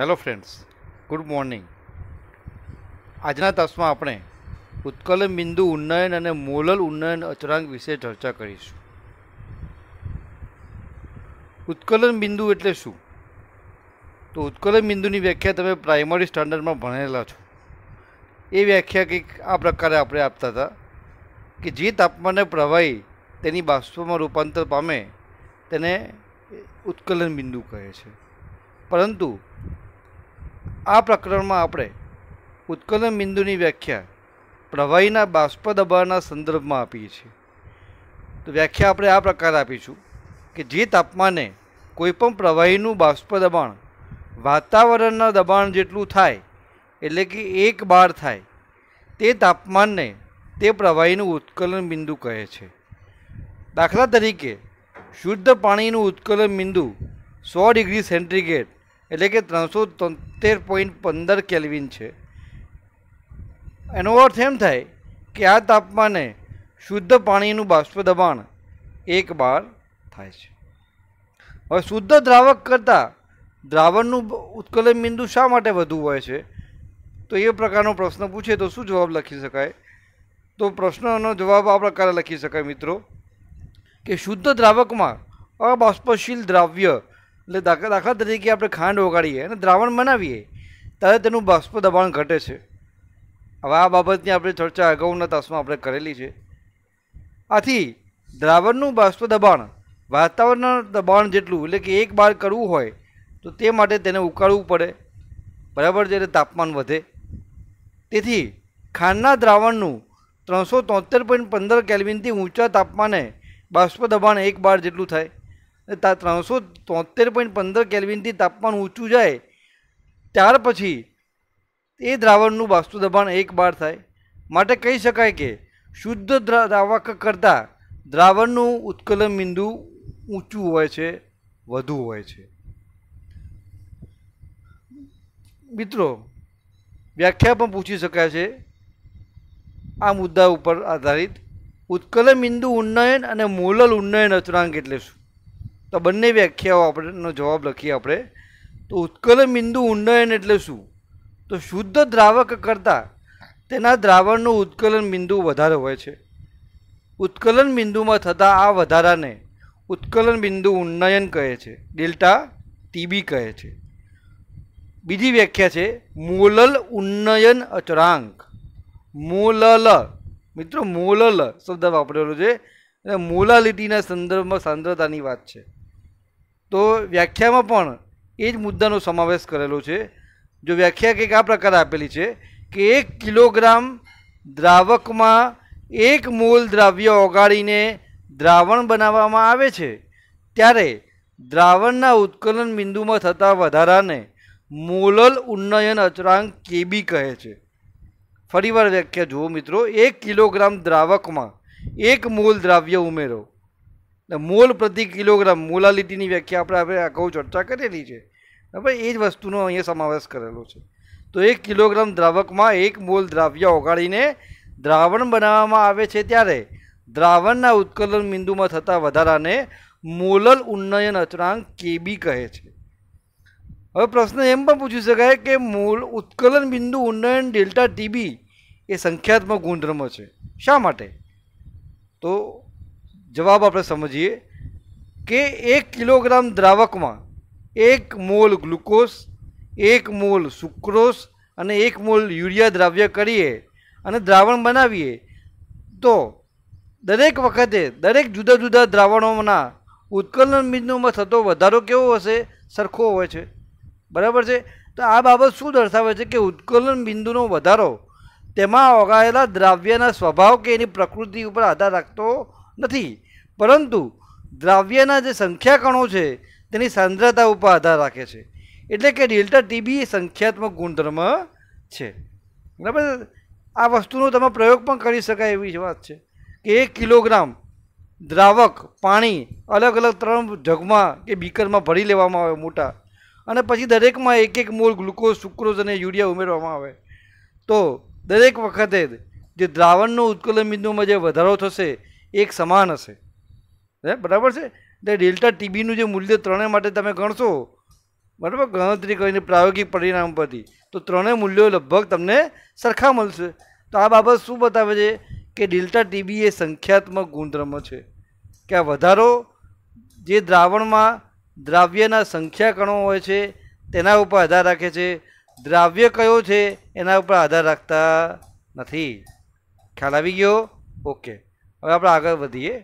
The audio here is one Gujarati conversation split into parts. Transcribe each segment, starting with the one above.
હેલો ફ્રેન્ડ્સ ગુડ મોર્નિંગ આજના તાસમાં આપણે ઉત્કલન બિંદુ ઉન્નયન અને મોલલ ઉન્નયન અચળાંક વિશે ચર્ચા કરીશું ઉત્કલન બિંદુ એટલે શું તો ઉત્કલન બિંદુની વ્યાખ્યા તમે પ્રાઇમરી સ્ટાન્ડર્ડમાં ભણેલા છો એ વ્યાખ્યા કંઈક આ પ્રકારે આપણે આપતા હતા કે જે તાપમાને પ્રવાહી તેની બાષ્પમાં રૂપાંતર પામે તેને ઉત્કલન બિંદુ કહે છે પરંતુ આ પ્રકરણમાં આપણે ઉત્કલન બિંદુની વ્યાખ્યા પ્રવાહીના બાષ્પ દબાણના સંદર્ભમાં આપીએ છીએ તો વ્યાખ્યા આપણે આ પ્રકાર આપીશું કે જે તાપમાને કોઈપણ પ્રવાહીનું બાષ્પ દબાણ વાતાવરણના દબાણ જેટલું થાય એટલે કે એક બાર થાય તે તાપમાનને તે પ્રવાહીનું ઉત્કલન બિંદુ કહે છે દાખલા તરીકે શુદ્ધ પાણીનું ઉત્કલન બિંદુ સો ડિગ્રી સેન્ટીગ્રેડ એટલે કે ત્રણસો તોતેર પોઈન્ટ પંદર કેલ્વિન છે એનો અર્થ એમ થાય કે આ તાપમાને શુદ્ધ પાણીનું બાષ્પ દબાણ એક બાર થાય છે હવે શુદ્ધ દ્રાવક કરતાં દ્રાવણનું ઉત્કલન બિંદુ શા માટે વધુ હોય છે તો એ પ્રકારનો પ્રશ્ન પૂછે તો શું જવાબ લખી શકાય તો પ્રશ્નનો જવાબ આ પ્રકારે લખી શકાય મિત્રો કે શુદ્ધ દ્રાવકમાં અબાષ્પશીલ દ્રાવ્ય એટલે દાખલા દાખલા તરીકે આપણે ખાંડ ઓગાળીએ અને દ્રાવણ બનાવીએ ત્યારે તેનું બાષ્પ દબાણ ઘટે છે હવે આ બાબતની આપણે ચર્ચા અગાઉના તાસમાં આપણે કરેલી છે આથી દ્રાવણનું બાષ્પ દબાણ વાતાવરણના દબાણ જેટલું એટલે કે એક બાર કરવું હોય તો તે માટે તેને ઉકાળવું પડે બરાબર છે તાપમાન વધે તેથી ખાંડના દ્રાવણનું ત્રણસો તોતેર પોઈન્ટ પંદર કેલ્વિનથી ઊંચા તાપમાને બાષ્પ દબાણ એક બાર જેટલું થાય ત્રણસો તોતેર પોઈન્ટ પંદર કેલ્વિનથી તાપમાન ઊંચું જાય ત્યાર પછી એ દ્રાવણનું બાષ્તુ દબાણ એક બાર થાય માટે કહી શકાય કે શુદ્ધ દ્રાવક કરતાં દ્રાવણનું ઉત્કલન બિંદુ ઊંચું હોય છે વધુ હોય છે મિત્રો વ્યાખ્યા પણ પૂછી શકાય છે આ મુદ્દા ઉપર આધારિત ઉત્કલન બિંદુ ઉન્નયન અને મોલલ ઉન્નયન અચરાંક એટલે શું તો બંને વ્યાખ્યાઓ આપણેનો જવાબ લખીએ આપણે તો ઉત્કલન બિંદુ ઉન્નયન એટલે શું તો શુદ્ધ દ્રાવક કરતાં તેના દ્રાવણનું ઉત્કલન બિંદુ વધારે હોય છે ઉત્કલન બિંદુમાં થતા આ વધારાને ઉત્કલન બિંદુ ઉન્નયન કહે છે ડેલ્ટા ટીબી કહે છે બીજી વ્યાખ્યા છે મોલલ ઉન્નયન અચળાંક મોલલ મિત્રો મોલલ શબ્દ વાપરેલો છે અને મોલાલિટીના સંદર્ભમાં સાંદ્રતાની વાત છે તો વ્યાખ્યામાં પણ એ જ મુદ્દાનો સમાવેશ કરેલો છે જો વ્યાખ્યા કંઈક આ પ્રકારે આપેલી છે કે એક કિલોગ્રામ દ્રાવકમાં એક મૂલ દ્રાવ્ય ઓગાળીને દ્રાવણ બનાવવામાં આવે છે ત્યારે દ્રાવણના ઉત્કલન બિંદુમાં થતા વધારાને મોલલ ઉન્નયન અચરાંક કેબી કહે છે ફરીવાર વ્યાખ્યા જુઓ મિત્રો એક કિલોગ્રામ દ્રાવકમાં એક મૂલ દ્રાવ્ય ઉમેરો એટલે મોલ પ્રતિ કિલોગ્રામ મોલાલિટીની વ્યાખ્યા આપણે આપણે અગાઉ ચર્ચા કરેલી છે હવે એ જ વસ્તુનો અહીંયા સમાવેશ કરેલો છે તો એક કિલોગ્રામ દ્રાવકમાં એક મોલ દ્રાવ્ય ઓગાળીને દ્રાવણ બનાવવામાં આવે છે ત્યારે દ્રાવણના ઉત્કલન બિંદુમાં થતા વધારાને મોલલ ઉન્નયન અચળાંક કેબી કહે છે હવે પ્રશ્ન એમ પણ પૂછી શકાય કે મૂળ ઉત્કલન બિંદુ ઉન્નયન ડેલ્ટા ટીબી એ સંખ્યાત્મક ગુણધર્મ છે શા માટે તો જવાબ આપણે સમજીએ કે એક કિલોગ્રામ દ્રાવકમાં એક મોલ ગ્લુકોઝ એક મોલ સુક્રોસ અને એક મોલ યુરિયા દ્રાવ્ય કરીએ અને દ્રાવણ બનાવીએ તો દરેક વખતે દરેક જુદા જુદા દ્રાવણોના ઉત્કલન બિંદુમાં થતો વધારો કેવો હશે સરખો હોય છે બરાબર છે તો આ બાબત શું દર્શાવે છે કે ઉત્કલન બિંદુનો વધારો તેમાં ઓગાયેલા દ્રાવ્યના સ્વભાવ કે એની પ્રકૃતિ ઉપર આધાર રાખતો નથી પરંતુ દ્રાવ્યના જે સંખ્યા કણો છે તેની સાંદ્રતા ઉપર આધાર રાખે છે એટલે કે ડેલ્ટા ટીબી એ સંખ્યાત્મક ગુણધર્મ છે બરાબર આ વસ્તુનો તમે પ્રયોગ પણ કરી શકાય એવી વાત છે કે એક કિલોગ્રામ દ્રાવક પાણી અલગ અલગ ત્રણ જગમાં કે બીકરમાં ભરી લેવામાં આવે મોટા અને પછી દરેકમાં એક એક મોલ ગ્લુકોઝ સુક્રોઝ અને યુરિયા ઉમેરવામાં આવે તો દરેક વખતે જે દ્રાવણનો ઉત્કલન બિંદુમાં જે વધારો થશે એક સમાન હશે બરાબર છે એટલે ડેલ્ટા ટીબીનું જે મૂલ્ય ત્રણેય માટે તમે ગણશો બરાબર ગણતરી કરીને પ્રાયોગિક પરિણામ પરથી તો ત્રણેય મૂલ્યો લગભગ તમને સરખા મળશે તો આ બાબત શું બતાવે છે કે ડેલ્ટા ટીબી એ સંખ્યાત્મક ગુણધર્મ છે કે આ વધારો જે દ્રાવણમાં દ્રાવ્યના સંખ્યા કણો હોય છે તેના ઉપર આધાર રાખે છે દ્રાવ્ય કયો છે એના ઉપર આધાર રાખતા નથી ખ્યાલ આવી ગયો ઓકે હવે આપણે આગળ વધીએ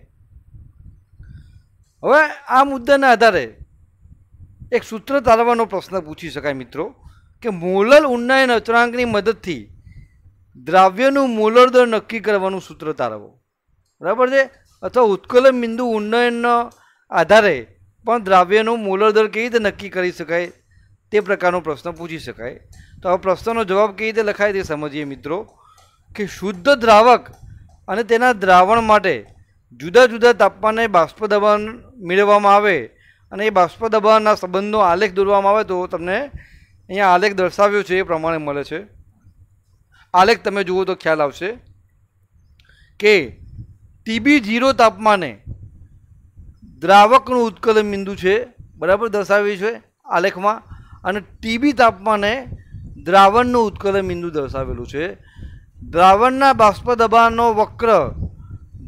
હવે આ મુદ્દાના આધારે એક સૂત્ર તારવવાનો પ્રશ્ન પૂછી શકાય મિત્રો કે મોલર ઉન્નયન અચળાંકની મદદથી દ્રાવ્યનું મોલર દર નક્કી કરવાનું સૂત્ર તારવો બરાબર છે અથવા ઉત્કલન બિંદુ ઉન્નયનના આધારે પણ દ્રાવ્યનું મોલર દર કેવી રીતે નક્કી કરી શકાય તે પ્રકારનો પ્રશ્ન પૂછી શકાય તો આ પ્રશ્નનો જવાબ કેવી રીતે લખાય તે સમજીએ મિત્રો કે શુદ્ધ દ્રાવક અને તેના દ્રાવણ માટે જુદા જુદા તાપમાને બાષ્પ દબાણ મેળવવામાં આવે અને એ બાષ્પ દબાણના સંબંધનો આલેખ દોરવામાં આવે તો તમને અહીંયા આલેખ દર્શાવ્યો છે એ પ્રમાણે મળે છે આલેખ તમે જુઓ તો ખ્યાલ આવશે કે ટીબી જીરો તાપમાને દ્રાવકનું ઉત્કલન બિંદુ છે બરાબર દર્શાવ્યું છે આલેખમાં અને ટીબી તાપમાને દ્રાવણનું ઉત્કલન બિંદુ દર્શાવેલું છે દ્રાવણના બાષ્પ દબાણનો વક્ર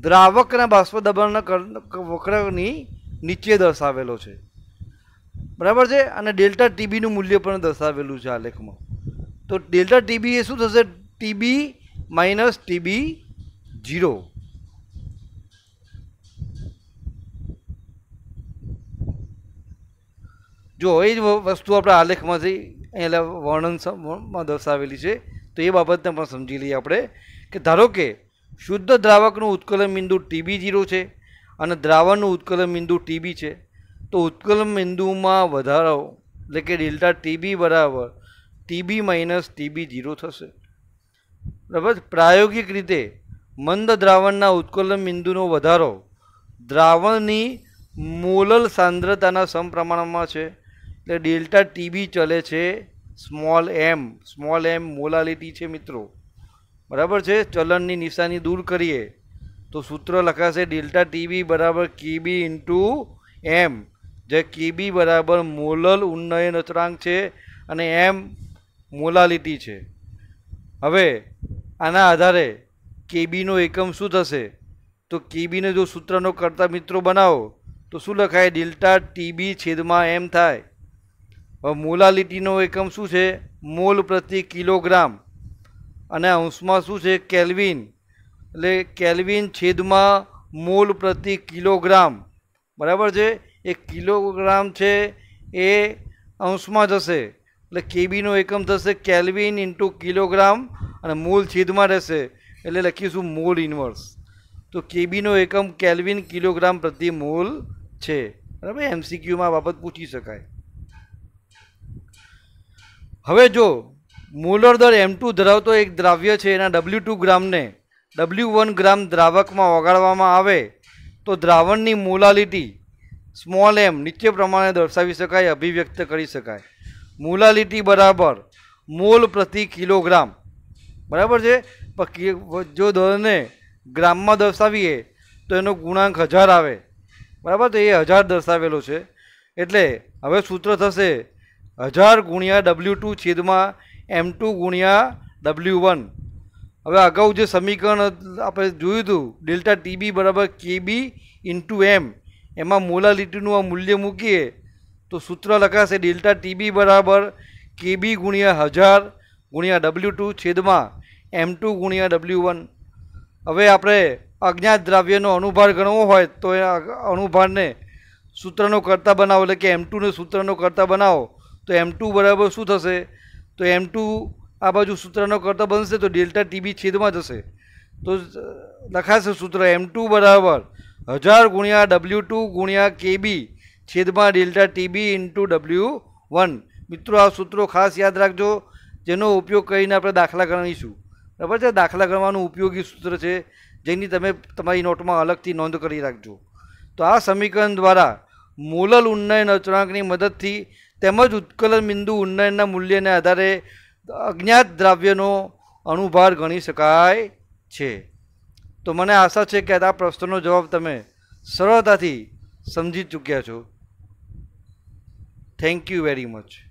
દ્રાવકના બાષ્પ દબાણના વક્રની નીચે દર્શાવેલો છે બરાબર છે અને ડેલ્ટા ટીબીનું મૂલ્ય પણ દર્શાવેલું છે આ લેખમાં તો ડેલ્ટા ટીબી એ શું થશે ટીબી માઇનસ ટીબી જીરો જો એ જ વસ્તુ આપણે આલેખમાંથી અહીંયા વર્ણનમાં દર્શાવેલી છે તો એ બાબતને પણ સમજી લઈએ આપણે કે ધારો કે શુદ્ધ દ્રાવકનું ઉત્કલન બિંદુ ટીબી જીરો છે અને દ્રાવણનું ઉત્કલન બિંદુ ટીબી છે તો ઉત્કલન બિંદુમાં વધારો એટલે કે ડેલ્ટા ટીબી બરાબર ટીબી માઇનસ ટીબી જીરો થશે બરાબર પ્રાયોગિક રીતે મંદ દ્રાવણના ઉત્કલન બિંદુનો વધારો દ્રાવણની મોલલ સાંદ્રતાના સમપ્રમાણમાં છે એટલે ડેલ્ટા ટીબી ચલે છે small M small M molality છે મિત્રો બરાબર છે ચલણની નિશાની દૂર કરીએ તો સૂત્ર લખાશે ડેલ્ટા ટીબી બરાબર કીબી ઇન્ટુ એમ જે કેબી બરાબર મોલલ ઉન્નયન અચળાંક છે અને એમ મોલાલિટી છે હવે આના આધારે કેબીનો એકમ શું થશે તો કેબીને જો સૂત્રનો કરતા મિત્રો બનાવો તો શું લખાય ડેલ્ટા ટીબી છેદમાં એમ થાય મોલાલિટીનો એકમ શું છે મોલ પ્રતિ કિલોગ્રામ અને અંશમાં શું છે કેલ્વિન એટલે કેલ્વિન છેદમાં મોલ પ્રતિ કિલોગ્રામ બરાબર છે એ કિલોગ્રામ છે એ અંશમાં જશે એટલે કેબીનો એકમ થશે કેલ્વિન ઇન્ટુ કિલોગ્રામ અને મોલ છેદમાં રહેશે એટલે લખીશું મોલ ઇન્વર્સ તો કેબીનો એકમ કેલ્વિન કિલોગ્રામ પ્રતિ મોલ છે બરાબર એમસીક્યુમાં બાબત પૂછી શકાય હવે જો મોલર દર એમ ટુ ધરાવતો એક દ્રાવ્ય છે એના ડબલ્યુ ટુ ગ્રામને ડબલ્યુ વન ગ્રામ દ્રાવકમાં ઓગાળવામાં આવે તો દ્રાવણની મોલાલિટી સ્મોલ એમ નીચે પ્રમાણે દર્શાવી શકાય અભિવ્યક્ત કરી શકાય મોલાલિટી બરાબર મોલ પ્રતિ કિલોગ્રામ બરાબર છે જો દરને ગ્રામમાં દર્શાવીએ તો એનો ગુણાંક હજાર આવે બરાબર તો એ હજાર દર્શાવેલો છે એટલે હવે સૂત્ર થશે હજાર ગુણ્યા ડબલ્યુ ટુ છેદમાં એમ ટુ ગુણ્યા ડબલ્યુ વન હવે અગાઉ જે સમીકરણ આપણે જોયું હતું ડેલ્ટા ટીબી બરાબર કેબી ઇન્ટુ એમ એમાં મોલાલિટીનું આ મૂલ્ય મૂકીએ તો સૂત્ર લખાશે ડેલ્ટા ટીબી બરાબર કેબી ગુણ્યા હજાર ગુણ્યા ડબલ્યુ ટુ છેદમાં એમ ટુ ગુણ્યા ડબલ્યુ વન હવે આપણે અજ્ઞાત દ્રાવ્યનો અનુભાર ગણવો હોય તો એ અનુભારને સૂત્રનો કરતા બનાવો એટલે કે એમ ટુને સૂત્રનો કરતા બનાવો તો એમ ટુ બરાબર શું થશે તો એમ ટુ આ બાજુ સૂત્રનો કરતા બનશે તો ડેલ્ટા ટીબી છેદમાં જશે તો લખાશે સૂત્ર એમ ટુ બરાબર હજાર ગુણ્યા ડબલ્યુ ટુ ગુણ્યા કેબી છેદમાં delta T B into W one મિત્રો આ સૂત્રો ખાસ યાદ રાખજો જેનો ઉપયોગ કરીને આપણે દાખલા ગણીશું બરાબર છે દાખલા ગણવાનું ઉપયોગી સૂત્ર છે જેની તમે તમારી નોટમાં અલગથી નોંધ કરી રાખજો તો આ સમીકરણ દ્વારા મોલલ ઉન્નયન અચળાંકની મદદથી તેમજ ઉત્કલન બિંદુ ઉન્નયનના મૂલ્યને આધારે અજ્ઞાત દ્રાવ્યનો અણુભાર ગણી શકાય છે તો મને આશા છે કે આ પ્રશ્નનો જવાબ તમે સરળતાથી સમજી ચૂક્યા છો થેન્ક યુ વેરી મચ